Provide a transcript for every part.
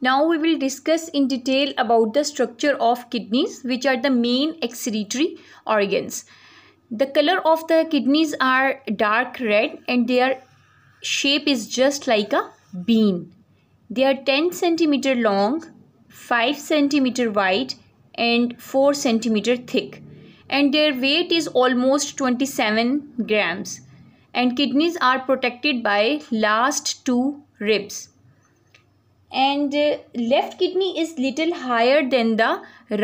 Now we will discuss in detail about the structure of kidneys which are the main excretory organs. The color of the kidneys are dark red and their shape is just like a bean. They are 10 centimeter long, 5 centimeter wide and 4 centimeter thick and their weight is almost 27 grams and kidneys are protected by last two ribs and uh, left kidney is little higher than the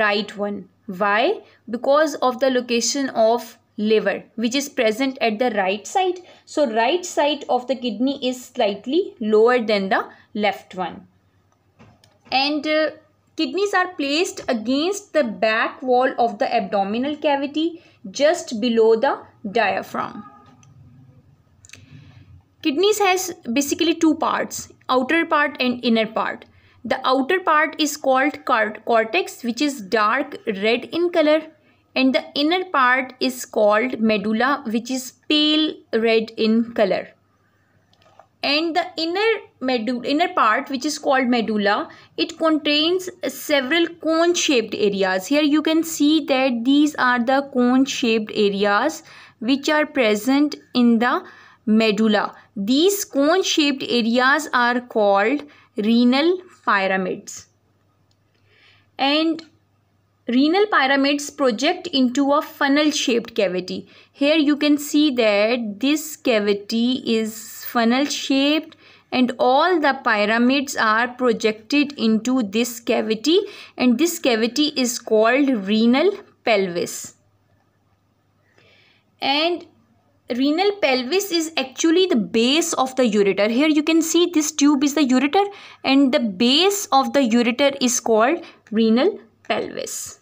right one why because of the location of liver which is present at the right side so right side of the kidney is slightly lower than the left one and uh, kidneys are placed against the back wall of the abdominal cavity just below the diaphragm kidneys has basically two parts outer part and inner part. The outer part is called cortex which is dark red in color and the inner part is called medulla which is pale red in color. And the inner medulla inner part which is called medulla it contains several cone shaped areas. Here you can see that these are the cone shaped areas which are present in the medulla. These cone shaped areas are called renal pyramids. And renal pyramids project into a funnel shaped cavity. Here you can see that this cavity is funnel shaped and all the pyramids are projected into this cavity and this cavity is called renal pelvis. And renal pelvis is actually the base of the ureter here you can see this tube is the ureter and the base of the ureter is called renal pelvis